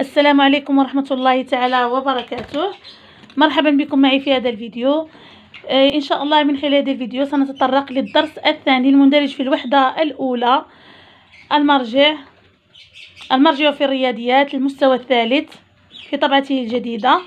السلام عليكم ورحمة الله تعالى وبركاته مرحبا بكم معي في هذا الفيديو إيه، إن شاء الله من خلال هذا الفيديو سنتطرق للدرس الثاني المندرج في الوحدة الأولى المرجع المرجع في الرياضيات المستوى الثالث في طبعته الجديدة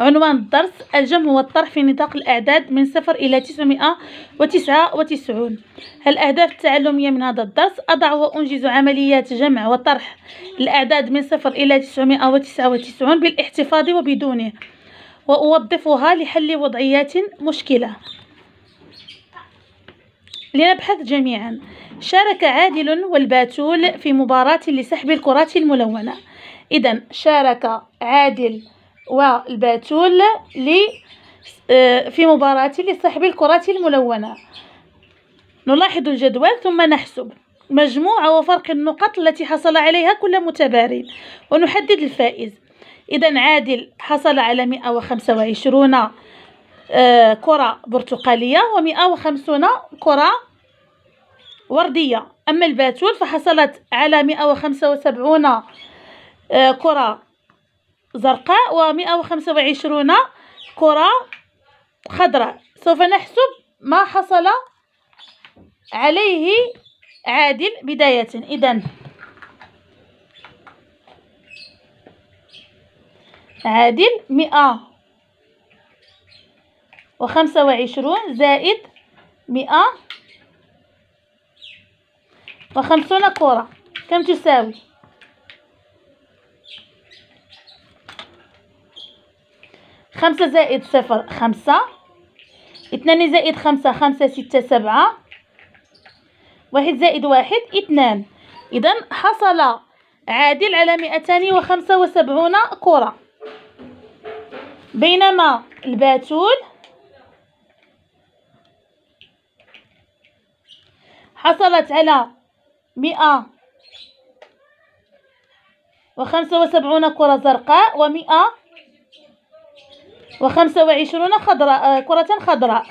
عنوان الدرس الجمع والطرح في نطاق الأعداد من صفر إلى تسعمائة وتسعة وتسعون الأهداف التعلمية من هذا الدرس أضع وأنجز عمليات جمع وطرح الأعداد من صفر إلى تسعمائة وتسعة وتسعون بالاحتفاظ وبدونه وأوظفها لحل وضعيات مشكلة لنبحث جميعا شارك عادل والباتول في مباراة لسحب الكرات الملونة إذا شارك عادل والباتول آه، في مباراة لصاحب الكرة الملونة نلاحظ الجدول ثم نحسب مجموع وفرق النقط التي حصل عليها كل متباري ونحدد الفائز إذا عادل حصل على 125 آه، كرة برتقالية و150 كرة وردية أما الباتول فحصلت على 175 آه، كرة زرقاء ومئة وخمسة وعشرون كرة خضراء سوف نحسب ما حصل عليه عادل بداية إذا عادل مئة وخمسة وعشرون زائد مئة وخمسون كرة كم تساوي خمسة زائد صفر خمسة اثنان زائد خمسة خمسة ستة سبعة واحد زائد واحد اثنان إذا حصل عادل على مئتان وخمسة وسبعون كرة بينما الباتول حصلت على مئة وخمسة وسبعون كرة زرقاء ومئة وخمسة وعشرون خضراء آه، كرة خضراء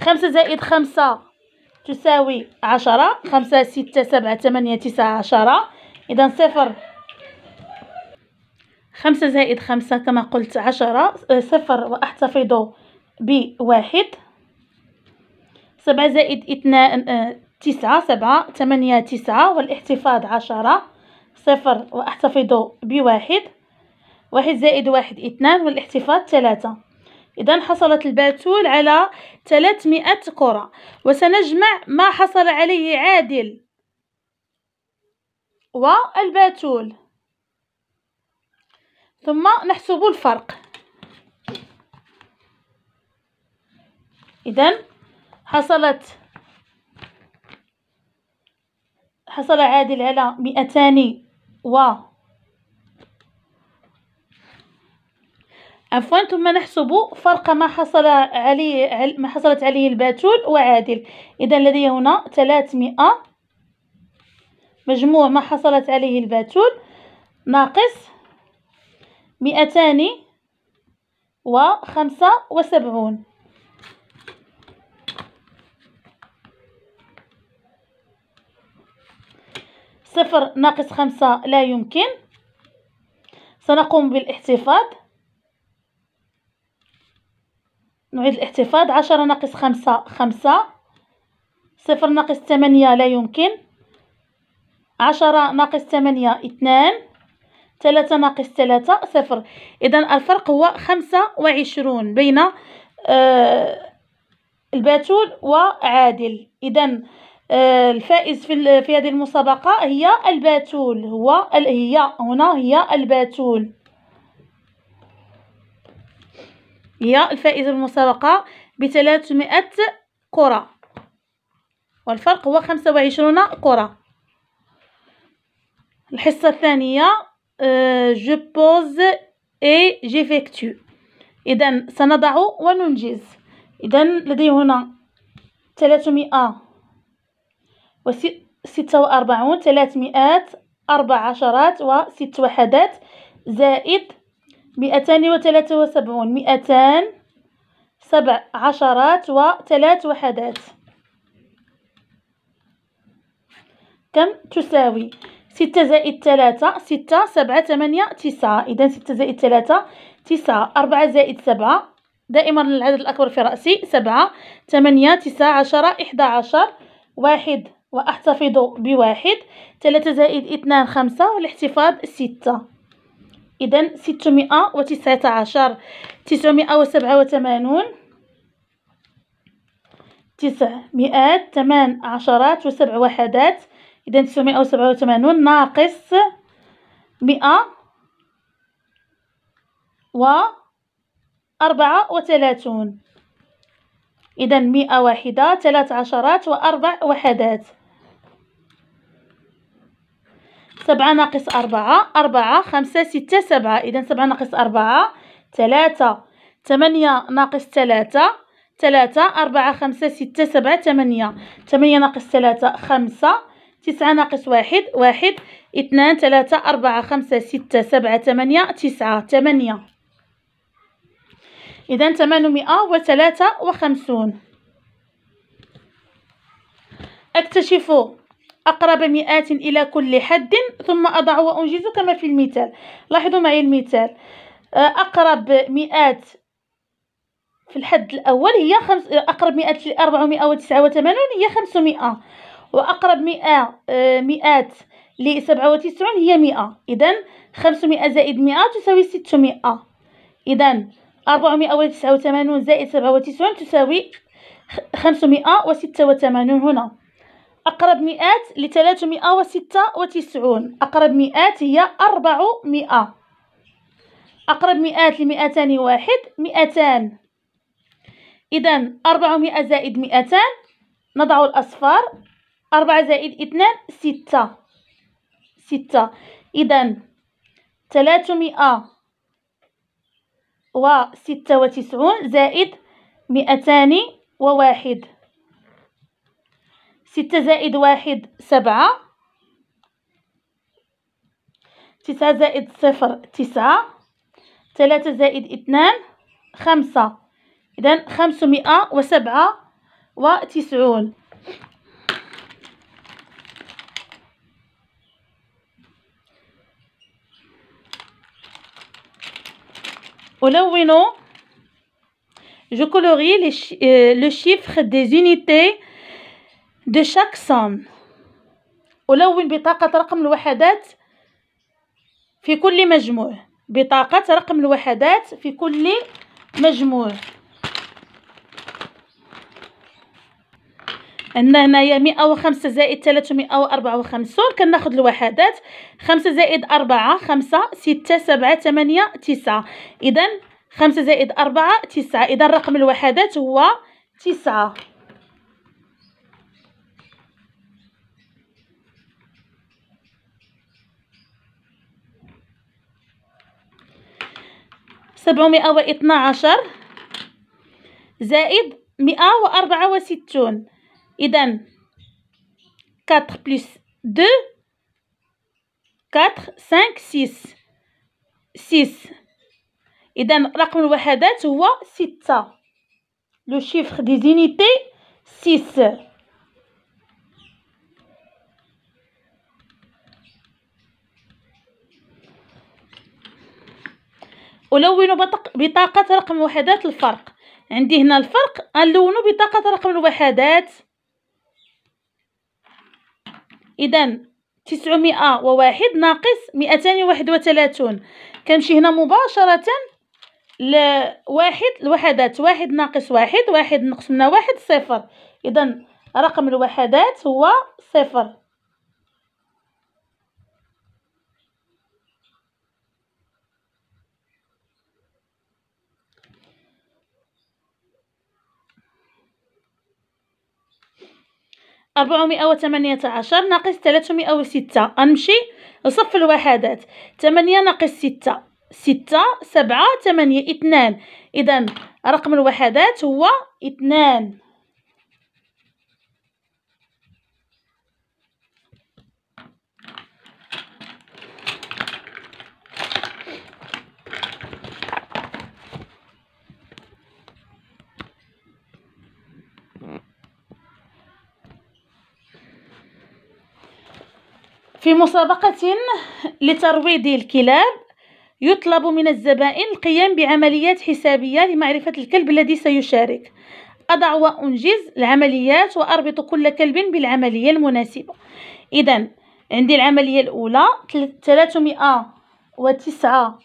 خمسة زائد خمسة تساوي عشرة خمسة ستة سبعة ثمانية تسعة عشرة إذا صفر خمسة زائد خمسة كما قلت عشرة آه، صفر وأحتفظ بواحد سبعة زائد اثنان آه، تسعة سبعة ثمانية تسعة والاحتفاظ عشرة صفر وأحتفظ بواحد واحد زائد واحد اثنان والاحتفاظ ثلاثة إذا حصلت الباتول على ثلاثمائة كرة وسنجمع ما حصل عليه عادل والباتول ثم نحسب الفرق إذا حصلت حصل عادل على مئتان و عفوا ثم نحسب فرق ما حصل عليه ما حصلت عليه الباتول وعادل اذا لدي هنا 300 مجموع ما حصلت عليه الباتول ناقص مئتان وخمسة وسبعون صفر ناقص خمسة لا يمكن سنقوم بالاحتفاظ نعيد الاحتفاظ عشرة ناقص خمسة خمسة صفر ناقص ثمانية لا يمكن عشرة ناقص ثمانية اثنان ثلاثة ناقص ثلاثة صفر إذا الفرق هو خمسة وعشرون بين آه البتول وعادل إذا آه، الفائز في في هذه المسابقة هي الباتول هو هي هنا هي الباتول هي الفائز المسابقه ب 300 كرة والفرق هو خمسة وعشرون كرة الحصة الثانية جو بوز اي جيفيكتو إذا سنضع وننجز إذا لدي هنا 300 وستة وأربعون مئات أربع عشرات وست وحدات زائد مئتان وثلاثة وسبعون مئتان سبع عشرات وثلاث وحدات كم تساوي ستة زائد ثلاثة ستة سبعة ثمانية تسعة إذا ستة زائد ثلاثة تسعة أربعة زائد سبعة دائما العدد الأكبر في رأسي سبعة ثمانية تسعة عشرة إحدى عشر واحد وأحتفظ بواحد ثلاثة زائد اثنان خمسة والاحتفاظ ستة إذا ستمائة وتسعة عشر تسعمائة وسبعة وثمانون تسع مئات ثمان عشرات وسبع وحدات إذا تسعمائة وسبعة وثمانون ناقص مئة و أربعة وثلاثون إذا مئة واحدة ثلاث عشرات وأربع وحدات سبعة ناقص أربعة أربعة خمسة ستة سبعة إذا سبعة ناقص أربعة ثلاثة ثمانية ناقص ثلاثة ثلاثة أربعة خمسة ستة سبعة ثمانية ثمانية ناقص ثلاثة خمسة تسعة ناقص واحد واحد اثنان ثلاثة أربعة خمسة ستة سبعة ثمانية تسعة ثمانية إذا ثمانمائة وثلاثة وخمسون اكتشفوا أقرب مئات إلى كل حد ثم أضع وأنجز كما في المثال لاحظوا معي المثال آه، أقرب مئات في الحد الأول هي خمس أقرب مئات لأربعمائة وتسعة وثمانون هي خمسمائة وأقرب مئة آه، مئات لسبعة وتسعون هي مئة إذا خمسمائة زائد مئة تساوي ستمائة إذا أربعمائة وتسعة وثمانون زائد سبعة وتسعون تساوي خمسمائة وستة وثمانون هنا أقرب مئات لثلاثمائة وستة وتسعون أقرب مئات هي أربعمائة أقرب مئات لمئتان واحد مئتان إذا أربعمائة زائد مئتان نضع الأصفار أربعة زائد اثنان ستة ستة إذا ثلاثمائة وستة وتسعون زائد مئتان وواحد ستة زائد واحد سبعة تسعة زائد صفر تسعة ثلاثة زائد اثنان خمسة إذا خمسمائة وسبعة وتسعون ولونوا جو كولوغي لو euh, دي زونيتي دو شاك سوم ألون بطاقة رقم الوحدات في كل مجموع بطاقة رقم الوحدات في كل مجموع عندنا هنايا مئة وخمسة زائد مئة وأربعة وخمسون كناخد الوحدات خمسة زائد أربعة خمسة ستة سبعة تمانية تسعة إذا خمسة زائد أربعة تسعة إذا رقم الوحدات هو تسعة سبعمائة واثنا عشر زائد مئة وأربعة وستون إذا كاتر بلس دو كاتر سانك سيس سيس إذا رقم الوحدات هو ستة لو شيفخ دي زينيتي سيس ألون بطاقة رقم وحدات الفرق عندي هنا الفرق ألون بطاقة رقم الوحدات إذا تسعمائة وواحد ناقص مئتان وواحد وثلاثون كنمشي هنا مباشرة لواحد الوحدات واحد ناقص واحد واحد نقص منها واحد صفر إذا رقم الوحدات هو صفر أربعمائة وثمانية عشر ناقص ثلاثمائة وستة غنمشي لصف الوحدات ثمانية ناقص ستة ستة سبعة ثمانية اثنان إذا رقم الوحدات هو اثنان في مسابقة لترويض الكلاب يطلب من الزبائن القيام بعمليات حسابية لمعرفة الكلب الذي سيشارك أضع وأنجز العمليات وأربط كل كلب بالعملية المناسبة إذا عندي العملية الأولى 389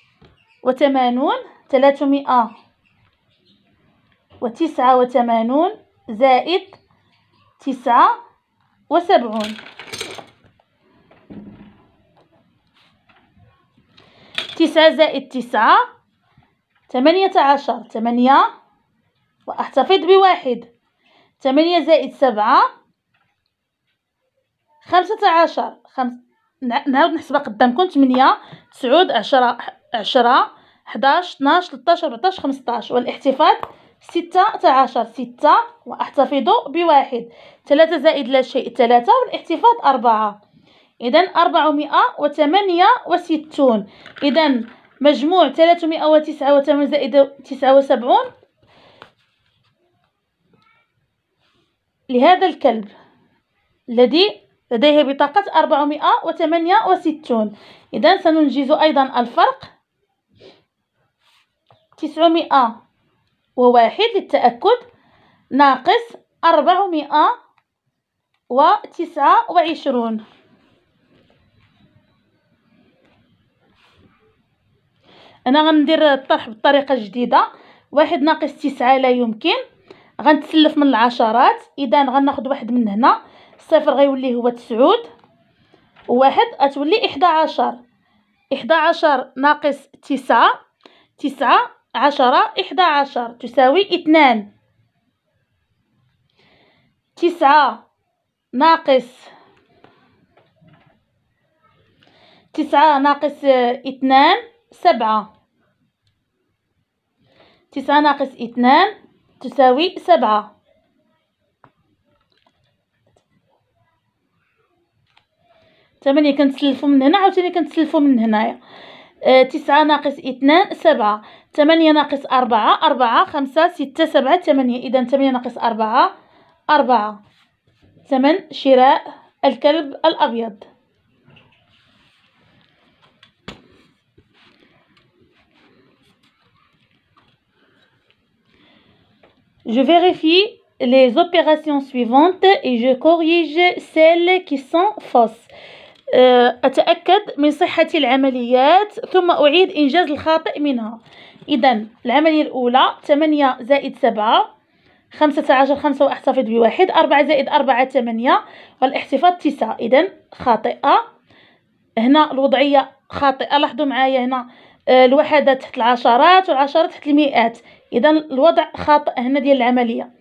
389 زائد تسعة وسبعون تسعة زائد تسعة ثمانية عشر ثمانية وأحتفظ بواحد ثمانية زائد سبعة خمسة عشر خمس نعاود نحسبها قدامكم ثمانية تسعود عشرة عشرة حداش اثناش تلتاش ربعتاش خمسطاش والاحتفاظ ستة عشر ستة وأحتفظ بواحد ثلاثة زائد لا شيء ثلاثة والاحتفاظ أربعة إذا أربعمائة وثمانية وستون إذا مجموع ثلاثمائة وتسعة وثمانية زائد تسعة وسبعون لهذا الكلب الذي لديه بطاقة أربعمائة وثمانية وستون إذا سننجز أيضا الفرق تسعمائة وواحد للتأكد ناقص أربعمائة وتسعة وعشرون انا غندير الطرح بطريقه جديده واحد ناقص تسعة لا يمكن غنتسلف من العشرات اذا غناخذ واحد من هنا الصفر غيولي هو تسعود وواحد غتولي احدى عشر احدى عشر ناقص تسعة تسعة عشرة احدى عشر تساوي اثنان تسعة ناقص تسعة ناقص اثنان سبعة تسعة ناقص اثنان تساوي سبعة ثمانية كنتسلفو من هنا عاوتاني كنتسلفو من هنايا آه، تسعة ناقص اثنان سبعة ثمانية ناقص أربعة أربعة خمسة ستة سبعة ثمانية إذا ثمانية ناقص أربعة أربعة ثمن شراء الكلب الأبيض Je vérifie les opérations suivantes et je corrige celles qui sont fausses. Euh, أتأكد من صحة العمليات ثم أعيد إنجاز الخاطئ منها إذا العملية الأولى 8 زائد 7 خمسة عشر خمسة وأحتفظ بواحد أربعة زائد أربعة ثمانية والاحتفاظ تسعة إذا خاطئة هنا الوضعية خاطئة لاحظوا معايا هنا آه، الوحدة تحت العشرات والعشرات تحت المئات اذا الوضع خاطئ هنا ديال العمليه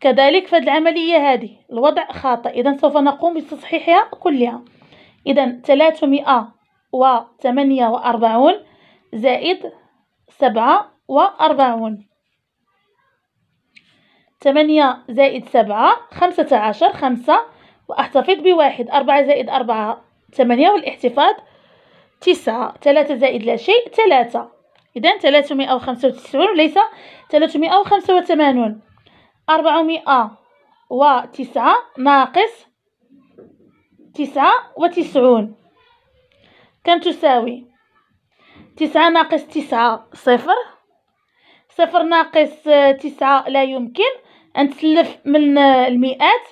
كذلك فهاد العمليه هذه الوضع خاطئ اذا سوف نقوم بتصحيحها كلها اذا 348 زائد 47 8 زائد سبعة خمسة عشر خمسة وأحتفظ بواحد أربعة زائد أربعة 8 والاحتفاظ تسعة 3 زائد لا شيء 3 إذا تلاتمئة أو وخمسة وتسعون وليس تلاتمئة أو وخمسة وثمانون أربعمئة وتسعة ناقص تسعة وتسعون كم تساوي تسعة ناقص تسعة صفر صفر ناقص تسعة لا يمكن أن تسلف من المئات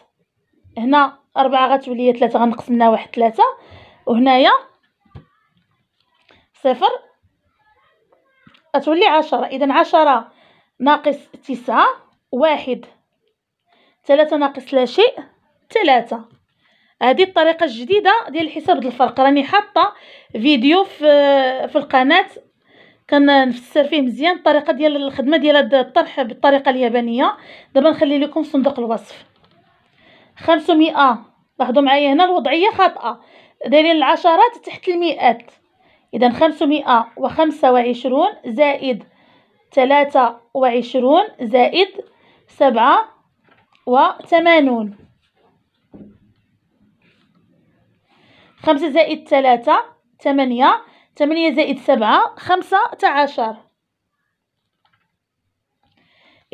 هنا أربعة غتولي تلاتة غنقسم منها واحد ثلاثة وهنايا صفر غتولي عشرة إذا عشرة ناقص تسعة واحد ثلاثة ناقص لا شيء ثلاثة هذه الطريقة الجديدة ديال الحساب ديال الفرق راني حاطة فيديو في في القناة كنفسر فيه مزيان الطريقة ديال الخدمة ديال هاد الطرح بالطريقة اليابانية دابا نخلي لكم صندوق الوصف خمسمائة لاحظوا معايا هنا الوضعية خاطئة دايرين العشرات تحت المئات إذا خمسمائة وخمسة وعشرون زائد ثلاثة وعشرون زائد سبعة وثمانون خمسة زائد ثلاثة ثمانية ثمانية زائد سبعة خمسة عشر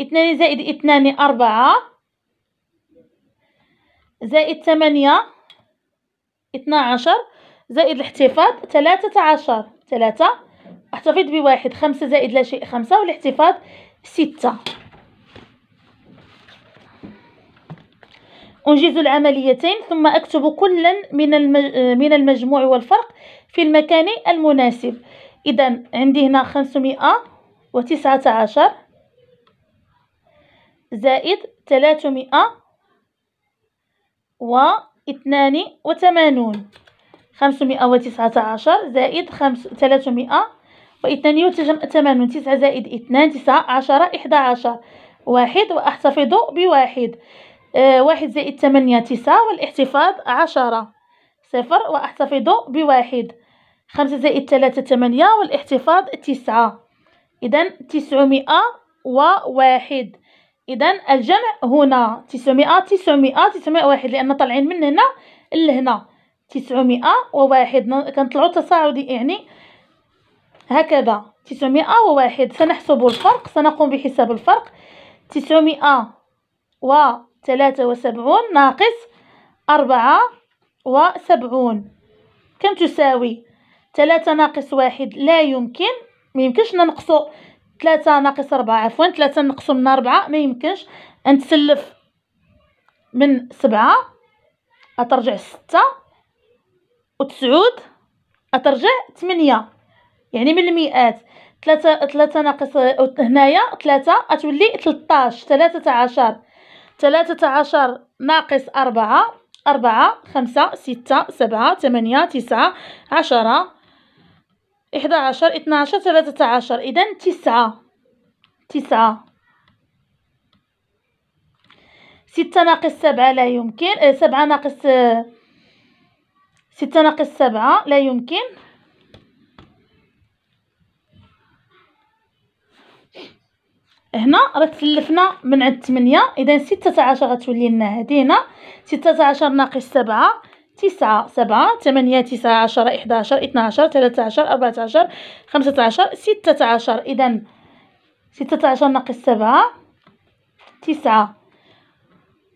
اثنان زائد اثنان أربعة زائد ثمانية اثنا عشر زائد الاحتفاظ ثلاثة عشر ثلاثة احتفظ بواحد خمسة زائد لا شيء خمسة والاحتفاظ ستة أنجز العمليتين ثم أكتب كلا من من المجموع والفرق في المكان المناسب إذا عندي هنا خمسمائة وتسعة عشر زائد ثلاثمائة واثنان وثمانون خمسمائة وتسعة عشر زائد خمس تلاتمائة واثنان ثمانون تسعة زائد اثنان تسعة عشرة إحدى عشر واحد وأحتفظ بواحد آه، واحد زائد ثمانية تسعة والاحتفاظ عشرة صفر وأحتفظ بواحد خمسة زائد ثلاثة ثمانية والاحتفاظ تسعة إذا تسعمائة وواحد إذا الجمع هنا تسعمائة تسعمائة تسعمائة واحد لأن طالعين من هنا لهنا تسعمائة وواحد كنطلعو تصاعدي يعني هكذا تسعمائة وواحد سنحسب الفرق سنقوم بحساب الفرق تسعمائة وثلاثة وسبعون ناقص أربعة وسبعون كم تساوي ثلاثة ناقص واحد لا يمكن ميمكنش ننقصو ثلاثة ناقص أربعة عفوا ثلاثة نقصو من أربعة ميمكنش أنتسلف من سبعة أترجع ستة وتسعود أترجع ثمانية يعني من المئات ثلاثة ثلاثة ناقص هنايا ثلاثة أتولي تلطاش ثلاثة عشر ثلاثة عشر ناقص أربعة أربعة خمسة ستة سبعة ثمانية تسعة عشرة إحدى عشر اثنى عشر ثلاثة عشر إذا تسعة تسعة ستة ناقص سبعة لا يمكن سبعة ناقص ستة ناقص سبعة لا يمكن هنا راه تسلفنا من عند تمنية اذا عشر غتولي لنا هذه هنا عشر ناقص سبعة تسعة سبعة تمنية تسعة عشرة إحدى عشر اثنا عشر ثلاثة عشر أربعة عشر خمسة عشر ستة عشر إذا ستة عشر ناقص سبعة تسعة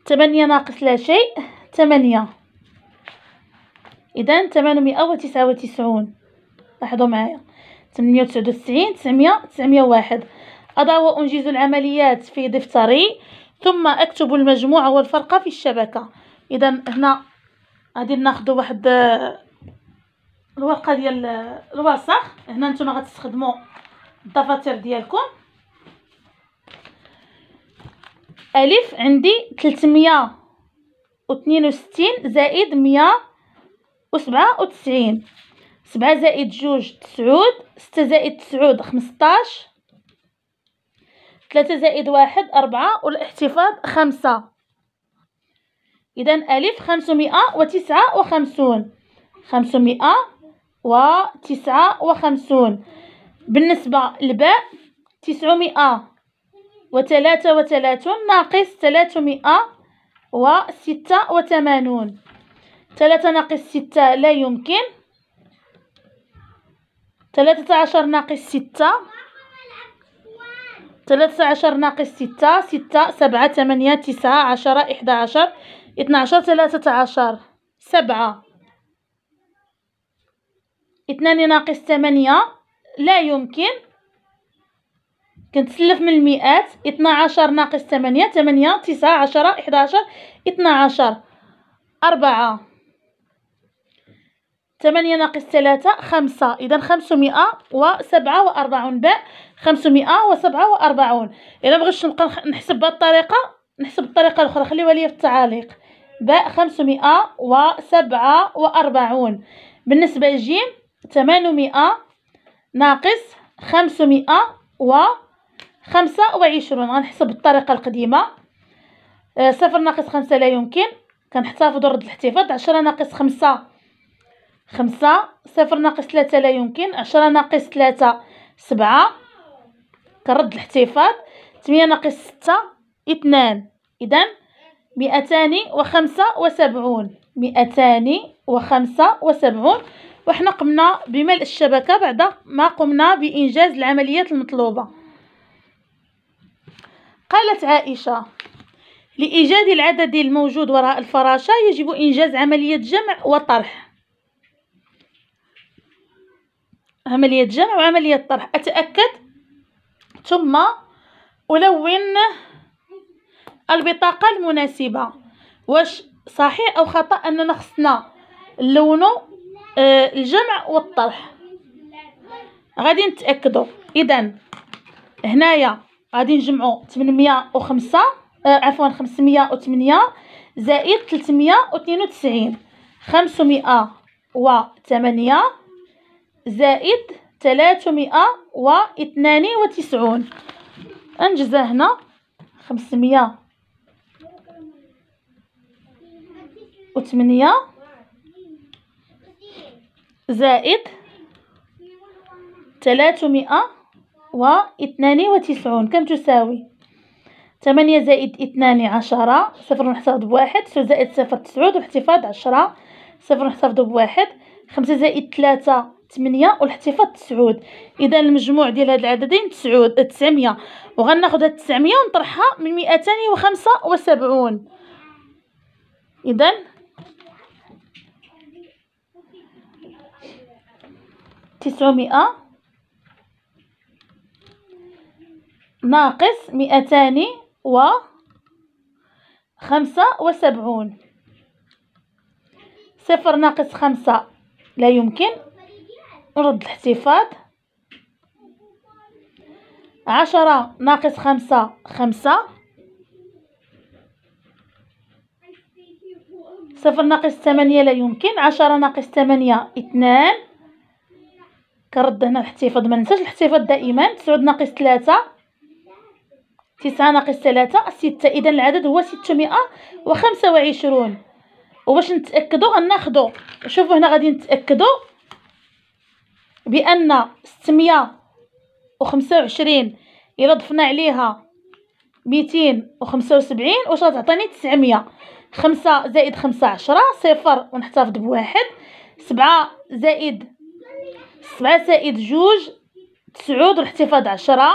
تمنية ناقص لا شيء تمنية إذا أو تسعة وتسعون لاحظوا معايا ثمانية وتسعود وتسعين تسعمية تسعمية واحد أضع وأنجز العمليات في دفتري ثم أكتب المجموع والفرقة في الشبكة إذا هنا غادي ناخدو واحد الورقة ديال الوسخ هنا نتوما غتستخدمو الدفاتر ديالكم ألف عندي تلتمية وتنين وستين زائد مية وسبعة وتسعين سبعة زائد جوج تسعود ستة زائد تسعود خمسطاش ثلاثة زائد واحد أربعة والاحتفاظ خمسة إذا ألف خمسمائة وتسعة وخمسون خمسمائة وتسعة وخمسون بالنسبة لباء تسعمائة وثلاثة وثلاثون ناقص ثلاثمائة وستة وثمانون ثلاثة ناقص ستة لا يمكن ثلاثة عشر ناقص ستة ثلاثة عشر ناقص ستة ستة سبعة ثمانية تسعة عشرة إحدى عشر اثنى عشر ثلاثة عشر سبعة اثنان ناقص ثمانية لا يمكن كنتسلف من المئات اثنى عشر ناقص ثمانية ثمانية تسعة عشرة إحدى عشر اثنى عشر أربعة ثمانية ناقص ثلاثة خمسة إذا خمسمائة وسبعة وأربعون باء خمسمائة وسبعة وأربعون إلا بغيتش نبقى نحسب بهاد الطريقة نحسب الطريقة الأخرى خليوها لي في التعاليق باء خمسمائة وسبعة وأربعون بالنسبة لجيم ثمانمائة ناقص خمسمائة وخمسة وعشرون غنحسب بالطريقة القديمة آه، صفر ناقص خمسة لا يمكن كنحتفظ رد الاحتفاظ عشرة ناقص خمسة خمسة صفر ناقص ثلاثة لا يمكن عشرة ناقص ثلاثة سبعة كرد الاحتفاظ ثمانية ناقص ستة اثنان إذا مئتان وخمسة وسبعون مئتان وخمسة وسبعون وحنا قمنا بملء الشبكة بعد ما قمنا بإنجاز العمليات المطلوبة قالت عائشة لإيجاد العدد الموجود وراء الفراشة يجب إنجاز عملية جمع وطرح عملية جمع وعملية طرح أتأكد ثم ألون البطاقة المناسبة واش صحيح أو خطأ أننا خصنا نلونوا آه، الجمع والطرح غادي نتاكدوا إذا هنايا غادي نجمعوا 805 آه، عفوا 508 زائد 392 508 زائد ثلاثمائة واثنان وتسعون أنجز هنا خمسمية وثمانية زائد ثلاثمائة واثنان وتسعون كم تساوي ثمانية زائد اثنان عشرة صفر نحتفظ بواحد صفر زائد صفر تسعود واحتفاظ عشرة صفر نحتفظ بواحد خمسة زائد ثلاثة 8 والاحتفاظ 9 اذا المجموع ديال هاد العددين 9 900 وغناخذ هاد 900 ونطرحها من 275 اذا تسعمائة ناقص مئتان و خمسة وسبعون صفر ناقص خمسة لا يمكن نرد الاحتفاظ عشرة ناقص خمسة خمسة صفر ناقص ثمانية لا يمكن عشرة ناقص ثمانية اثنان كرد هنا الاحتفاظ ما ننساش الاحتفاظ دائما تسعود ناقص ثلاثة تسعة ناقص ثلاثة ستة إذا العدد هو ستمائة وخمسة وعشرون وباش نتأكدو غناخدو شوفو هنا غادي نتأكدو بأن ستمية وخمسة وعشرين إلا ضفنا عليها ميتين وخمسة وسبعين واش غتعطيني تسعمية خمسة زائد خمسة عشرة صفر ونحتفظ بواحد سبعة زائد سبعة زائد جوج تسعود والاحتفاظ عشرة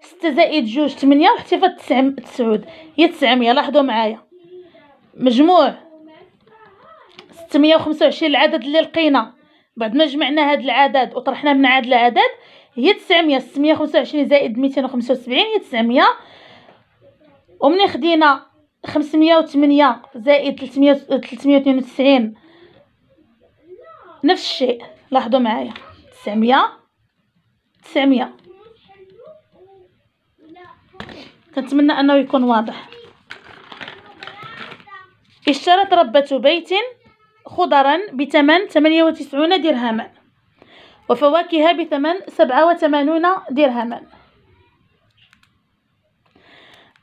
ستة زائد جوج تمنية والاحتفاظ تسعم تسعود هي تسعمية لاحظوا معايا مجموع ستمية وخمسة وعشرين العدد اللي لقينا بعد ما جمعنا هاد العدد وطرحنا من عاد العدد هي 900 625 زائد 275 هي 900 ومني خدينا 508 زائد 300 392 نفس الشيء لاحظوا معايا 900 900 كنتمنى انه يكون واضح اشترت ربة بيت خضرا بثمن 98 درهما وفواكه بثمن 87 درهما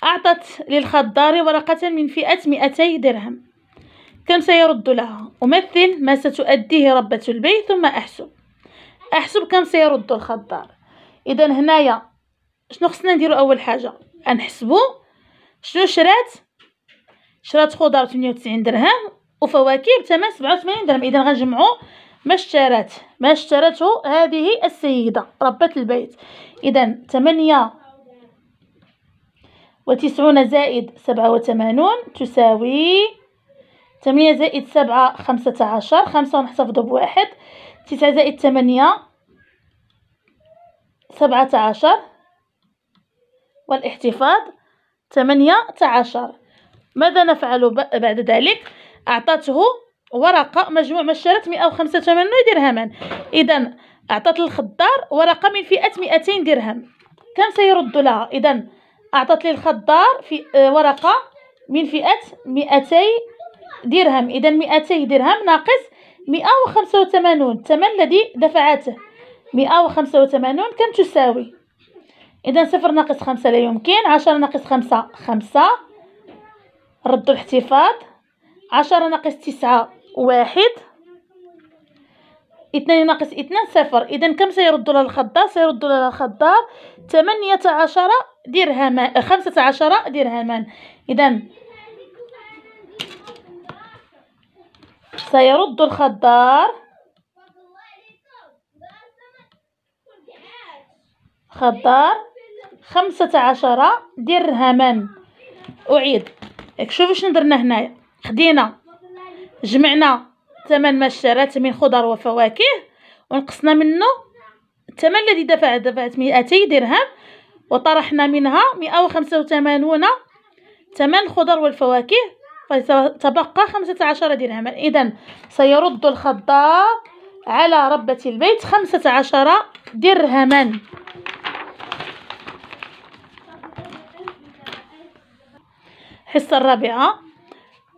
أعطت للخضار ورقة من فئة 200 درهم كم سيرد لها أمثل ما ستؤديه ربة البيت ثم أحسب أحسب كم سيرد الخضار إذا هنايا شنو خصنا نديرو أول حاجة نحسبو شنو شرات شرات خضار 98 درهم وفواكه بثمن 87 درهم اذا غنجمعوا ما اشترات ما اشترته هذه السيده ربة البيت اذا 8 وتسعون زائد سبعة وثمانون تساوي ثمانية زائد سبعة خمسة عشر خمسة ونحتفظوا بواحد تسعة زائد ثمانية سبعة عشر والاحتفاظ ثمانية عشر ماذا نفعل بعد ذلك اعطته ورقه مجموع ما شرات 185 درهما اذا اعطت للخضار ورقه من فئه 200 درهم كم سيرد لها اذا اعطت للخضار في آه، ورقه من فئه 200 درهم اذا 200 درهم ناقص 185 الثمن الذي دفعته 185 كم تساوي اذا 0 ناقص 5 لا يمكن 10 ناقص 5 5 ردوا الاحتفاظ عشرة ناقص تسعة واحد اثنان ناقص اثنان صفر اذا كم سيرد لها الخضار سيرد لها الخضار ثمانية عشر درهما خمسة عشر درهما اذا سيرد الخضار خضار خمسة عشر درهما أعيد شوفوا شنو درنا هنايا خدينا جمعنا ثمن ما اشترات من خضر وفواكه ونقصنا منه الثمن الذي دفع دفعت 200 درهم وطرحنا منها 185 ثمن الخضر والفواكه فتبقى 15 درهما اذا سيرد الخضار على ربة البيت 15 درهما الحصة الرابعة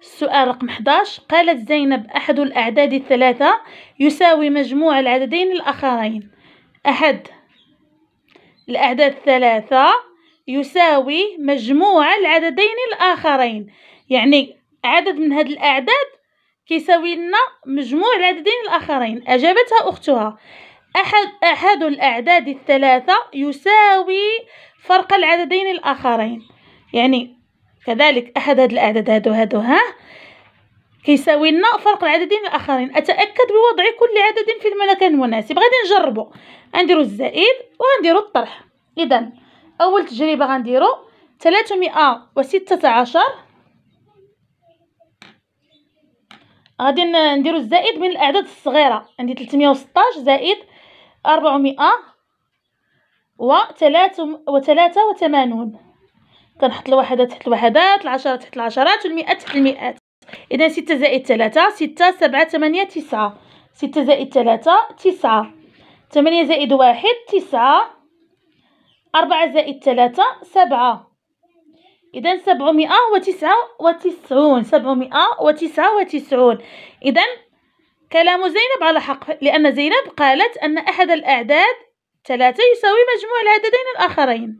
السؤال رقم 11 قالت زينب أحد الأعداد الثلاثة يساوي مجموع العددين الآخرين أحد الأعداد الثلاثة يساوي مجموع العددين الآخرين يعني عدد من هاد الأعداد كيساوي لنا مجموع العددين الآخرين أجابتها أختها أحد, أحد الأعداد الثلاثة يساوي فرق العددين الآخرين يعني كذلك أحد هاد الأعداد هادو هادو ها كيساوي لنا فرق العددين الآخرين أتأكد بوضع كل عدد في المكان المناسب غادي نجربو غنديرو الزائد وغنديرو الطرح إذا أول تجربة غنديرو 316 وستة عشر غادي نديرو الزائد من الأعداد الصغيرة عندي 316 زائد 400 و وثمانون كنحط الوحدات تحت الوحدات العشرات تحت العشرات والمئات تحت المئات اذا ستة زائد تلاتة ستة سبعة ثمانية تسعة ستة زائد تلاتة تسعة ثمانية زائد واحد تسعة أربعة زائد تلاتة سبعة إذا سبعمائة وتسعة وتسعون سبعمائة وتسعة وتسعون إذا كلام زينب على حق لأن زينب قالت أن أحد الأعداد تلاتة يساوي مجموع العددين الآخرين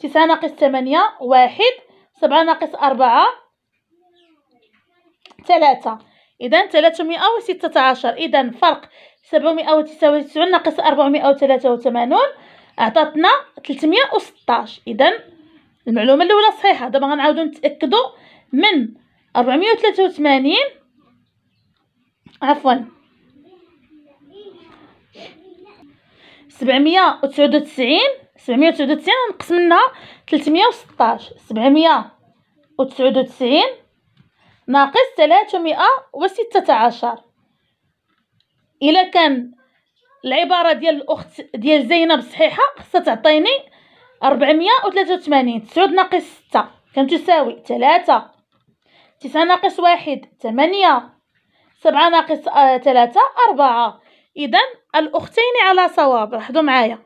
تسعة ناقص ثمانية واحد سبعة ناقص أربعة ثلاثة إذا ثلاثمائة وستة عشر إذا فرق سبعمائة وتسعة وتسعون ناقص أربعمائة وثلاثة وثمانون عطاتنا تلتمية وستاش إذا المعلومة الأولى صحيحة دابا غنعاودو نتأكدو من أربعمية وثلاثة وثمانين عفوا سبعمية وتسعود وتسعين سبعميه وتسعود وتسعين غنقسم منها تلتميه وستاش سبعميه وتسعود وتسعين ناقص تلاتميه وستة عشر الا كان العباره ديال الاخت ديال زينب صحيحه خاصها تعطيني ربعميه وتلاتة وتمانين تسعود ناقص ستة كم تساوي تلاتة تسعة ناقص واحد تمانية سبعة ناقص آه، تلاتة أربعة إذا الأختين على صواب لاحظوا معايا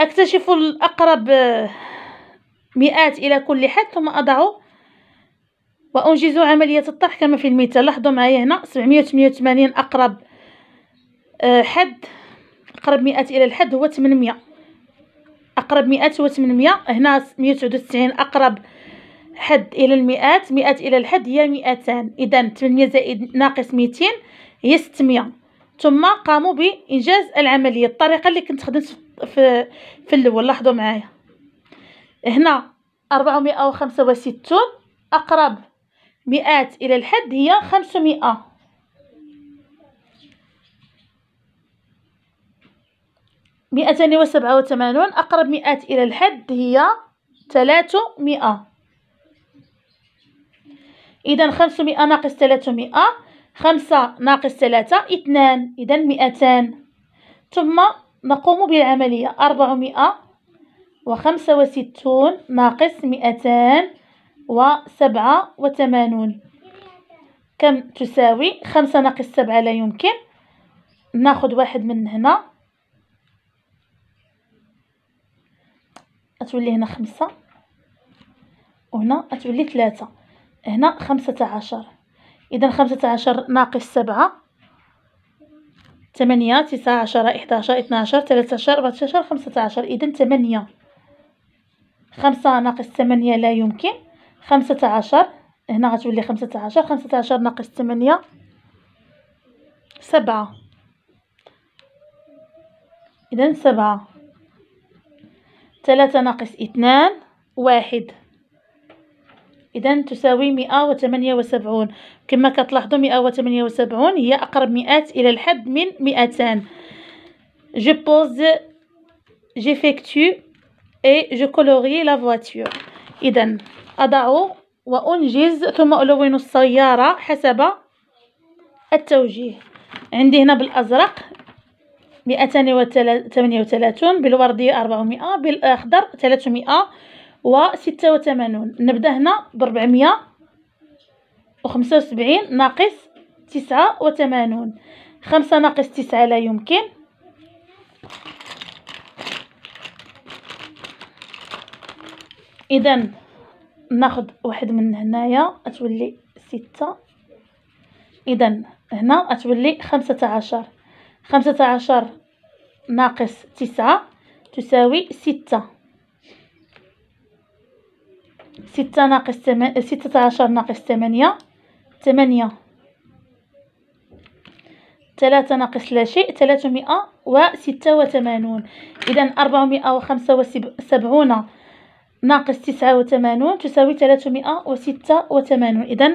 أكتشف الأقرب مئات إلى كل حد ثم أضع وأنجز عملية الطرح كما في المثال لاحظوا معايا هنا 788 أقرب آه، حد أقرب مئات إلى الحد هو 800 أقرب مئات هو 800 هنا 199 أقرب حد إلى المئات مئات إلى الحد هي 200 إذا 800 زائد ناقص 200 هي 600 ثم قاموا بانجاز العمليه الطريقه اللي كنت خدمت في في الاول لاحظوا معايا هنا 465 اقرب مئات الى الحد هي 500 287 أقرب مئات إلى الحد هي 300 إذا 500 ناقص 300 خمسة ناقص ثلاثة اثنان إذا مئتان ثم نقوم بالعملية أربعمائة وخمسة وستون ناقص مئتان وسبعة وثمانون كم تساوي خمسة ناقص سبعة لا يمكن ناخد واحد من هنا أتولي هنا خمسة وهنا أتولي ثلاثة هنا خمسة عشر إذا خمسة عشر ناقص سبعة ثمانية تسعة عشر إحدى عشر إثنى عشر ثلاثة عشر أربعة عشر خمسة عشر إذا ثمانية خمسة ناقص ثمانية لا يمكن خمسة عشر هنا غتولي خمسة عشر خمسة عشر ناقص ثمانية سبعة إذا سبعة ثلاثة ناقص اثنان واحد إذا تساوي مئة وثمانية وسبعون كما كتلاحظوا مئة وثمانية وسبعون هي أقرب مئات إلى الحد من مئتان je pose j'effectue et je colorie la voiture إذا أضع وأنجز ثم ألون السيارة حسب التوجيه عندي هنا بالأزرق مئتان وثمانية وثلاثون بالوردي أربعمائة بالأخضر ثلاثمائة وستة وثمانون نبدأ هنا بربعمية وخمسة وسبعين ناقص تسعة وثمانون خمسة ناقص تسعة لا يمكن إذا ناخد واحد من هنايا أتولي ستة إذا هنا أتولي خمسة عشر خمسة عشر ناقص تسعة تساوي ستة ستة ناقص تمن... آه، ستة عشر ناقص ثمانية ثمانية ثلاثة ناقص لا شيء ثلاثمائة وستة وثمانون إذا أربعمائة وخمسة وسبعون ناقص تسعة وثمانون تساوي ثلاثمائة وستة وثمانون إذا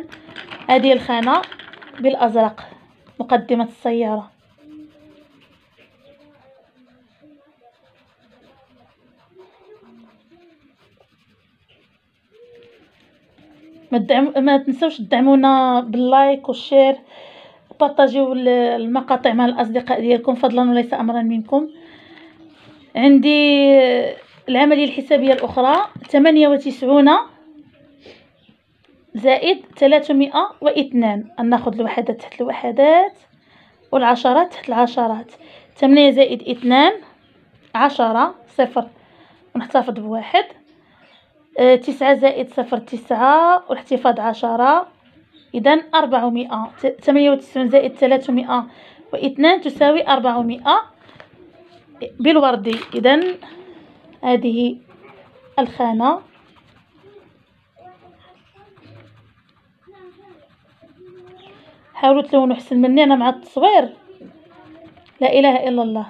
هذه الخانة بالأزرق مقدمة السيارة ما, تدعم... ما تنسوش تدعمونا باللايك والشير بارطاجيو المقاطع مع الاصدقاء ديالكم فضلا وليس امرا منكم عندي العمليه الحسابيه الاخرى 98 زائد 302 ناخذ الوحدات تحت الوحدات والعشرات تحت العشرات 8 زائد 2 10 0 ونحتفظ بواحد آه، تسعة زائد صفر تسعة والاحتفاظ عشرة إذا أربعمائة ثمانية وتسعون زائد ثلاثمائة واثنان تساوي أربعمائة بالوردي إذا هذه الخانة حاولوا تلونوا حسن مني أنا مع التصوير لا إله إلا الله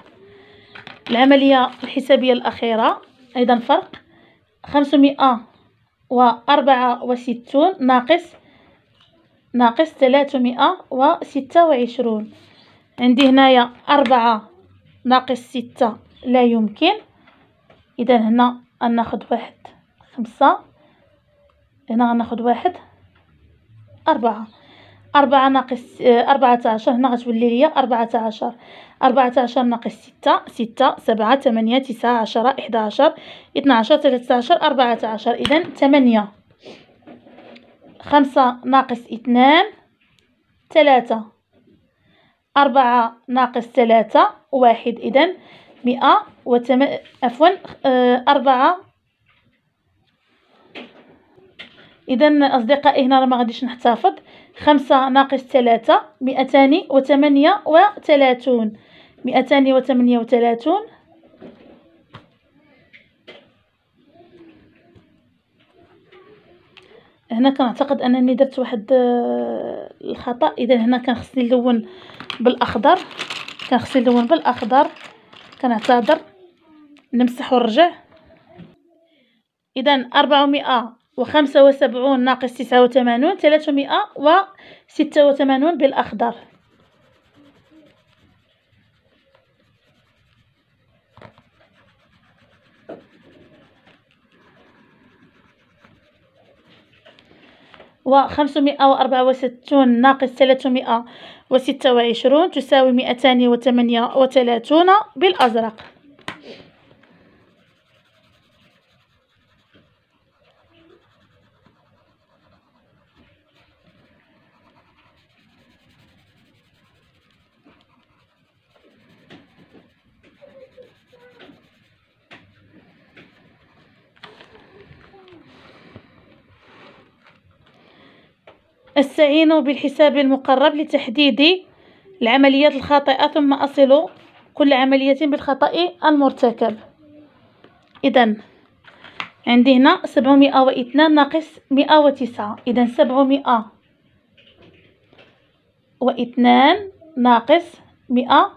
العملية الحسابية الأخيرة أيضا فرق خمسمائة وأربعة وستون ناقص ناقص ثلاثمائة وستة وعشرون عندي هنايا أربعة ناقص ستة لا يمكن إذا هنا غناخد واحد خمسة هنا غناخد واحد أربعة أربعة ناقص آه، أربعة عشر هنا غتولي ليا أربعة عشر أربعة عشر ناقص ستة ستة سبعة تمنية تسعة عشرة إحدى عشر اثنا عشر ثلاثة عشر أربعة عشر إذا تمنية خمسة ناقص اثنان ثلاثة أربعة ناقص ثلاثة واحد إذا مئة وتم عفوا آه، أربعة إذا أصدقائي هنا ما غاديش نحتفظ خمسة ناقص ثلاثة مئتان وثمانية وثلاثون مئتان وثمانية وثلاثون هنا كنعتقد انني درت واحد آه، الخطا اذا هنا كان خصني نلون بالاخضر كان خصني نلون بالاخضر كنعتذر نمسح ونرجع اذا 400 وخمسة وسبعون ناقص تسعة وثمانون ثلاثمائة وستة وثمانون بالأخضر وخمسمائة وأربعة وستون ناقص ثلاثمائة وستة وعشرون تساوي مئتان وثمانية وثلاثون بالأزرق استعين بالحساب المقرب لتحديد العمليات الخاطئة ثم أصل كل عملية بالخطأ المرتكب إذا عندي هنا سبعمائة واثنان ناقص مائة وتسعة إذا سبعمائة واثنان ناقص مائة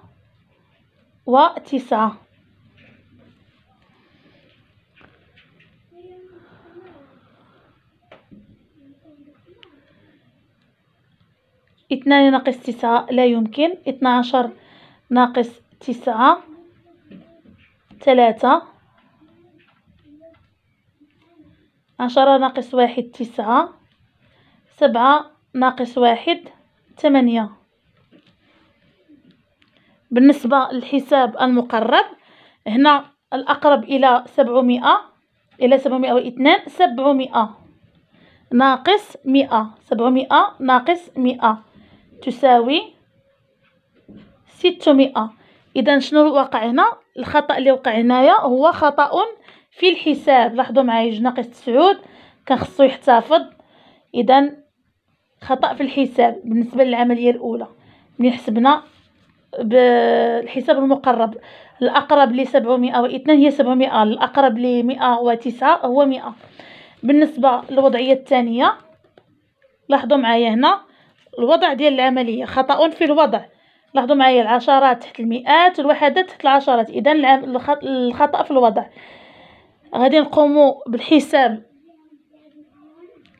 وتسعة اثنان ناقص تسعة لا يمكن عشر ناقص تسعة ثلاثة عشرة ناقص واحد تسعة سبعة ناقص واحد ثمانية بالنسبة للحساب المقرب هنا الأقرب إلى سبعمائة إلى سبعمائة واثنان سبعمائة ناقص مئة سبعمائة ناقص مئة تساوي ستمائة اذا شنو وقع هنا الخطا اللي وقع هنايا هو خطا في الحساب لاحظوا معايا جوج ناقص تسعود كان خصو يحتفظ اذا خطا في الحساب بالنسبه للعمليه الاولى ملي حسبنا بالحساب المقرب الاقرب ل 702 هي 700 الاقرب ل 109 هو 100 بالنسبه للوضعيه الثانيه لاحظوا معايا هنا الوضع ديال العمليه خطا في الوضع لاحظوا معايا العشرات تحت المئات والوحدات تحت العشرات اذا الخطا في الوضع غادي نقومو بالحساب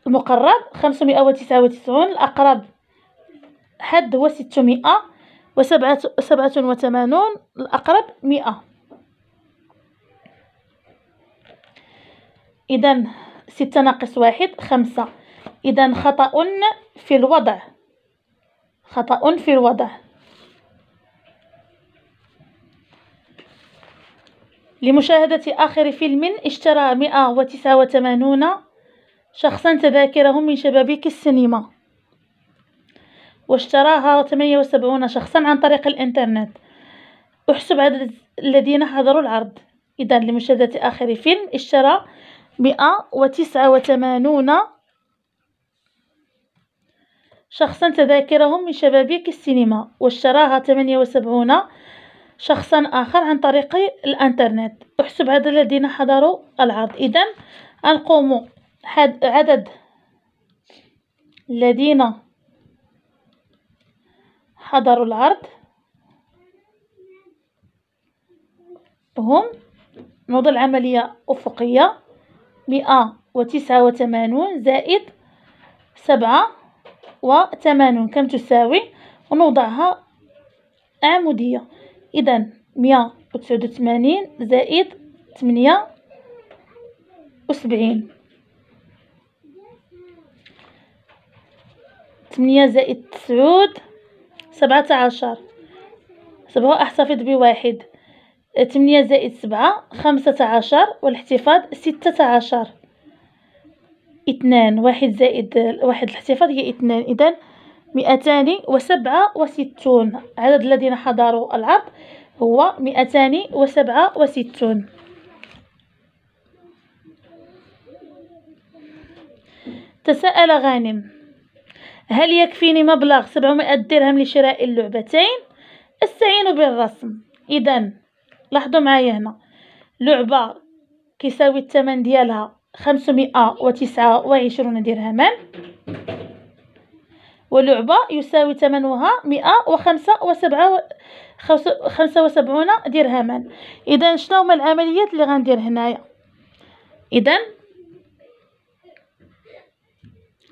المقرب خمسمائة وتسعة وتسعون الأقرب حد هو ستمائة وسبعة سبعة وثمانون الأقرب مئة إذا ستة ناقص واحد خمسة إذا خطأ في الوضع خطأ في الوضع لمشاهدة آخر فيلم اشترى 189 شخصا تذاكرهم من شبابيك السينما واشتراها 78 شخصا عن طريق الإنترنت احسب عدد الذين حضروا العرض إذا لمشاهدة آخر فيلم اشترى 189 شخصا تذاكرهم من شبابيك السينما واشتراها 78 شخصا آخر عن طريق الإنترنت احسب عدد الذين حضروا العرض إذا القوم عدد الذين حضروا العرض هم نوض العملية أفقية مئة وتسعة وثمانون زائد سبعة وثمانون كم تساوي ونوضعها عمودية آه إذا مية وتسعود وثمانين زائد ثمانية وسبعين ثمانية زائد تسعود سبعة عشر سبعة أحتفظ بواحد ثمانية زائد سبعة خمسة عشر والاحتفاظ ستة عشر اثنان واحد زائد واحد الاحتفاظ هي اثنان إذا مئتان وسبعة وستون عدد الذين حضروا العرض هو مئتان وسبعة وستون تساءل غانم هل يكفيني مبلغ سبعمائة درهم لشراء اللعبتين استعين بالرسم اذا لاحظوا معايا هنا لعبه كيساوي الثمن ديالها خمسمائة وتسعة وعشرون درهما ولعبة يساوي ثمنها مئة وخمسة وسبعة خمسة وسبعون درهما إذا شنو هما العمليات اللي غندير هنايا إذا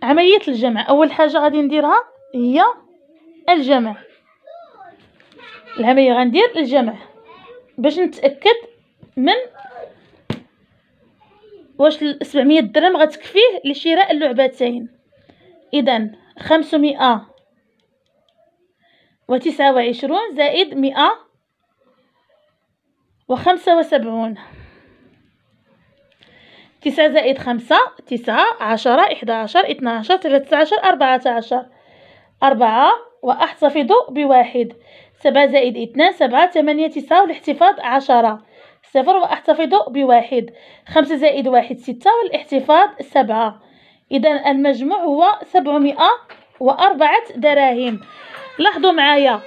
عملية الجمع أول حاجة غادي نديرها هي الجمع العملية غندير الجمع باش نتأكد من واش 700 درهم غتكفيه لشراء اللعبتين اذا 500 وتسعة وعشرون زائد مئة وخمسة وسبعون تسعة زائد خمسة تسعة عشرة إحدى عشر اثنا عشر ثلاثة عشر أربعة عشر أربعة وأحتفظ بواحد سبعة زائد اثنان سبعة ثمانية تسعة والاحتفاظ عشرة صفر وأحتفظ بواحد خمسة زائد واحد ستة والاحتفاظ سبعة إذا المجموع هو سبعمائة وأربعة دراهم لاحظوا معايا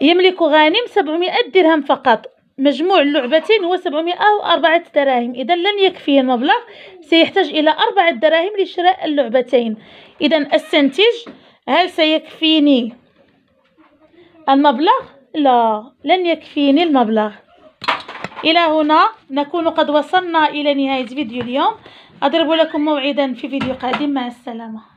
يملك غانم سبعمائة درهم فقط مجموع اللعبتين هو سبعمائة وأربعة دراهم إذا لن يكفي المبلغ سيحتاج إلى أربعة دراهم لشراء اللعبتين إذا أستنتج هل سيكفيني المبلغ لا لن يكفيني المبلغ إلى هنا نكون قد وصلنا إلى نهاية فيديو اليوم أضرب لكم موعدا في فيديو قادم مع السلامة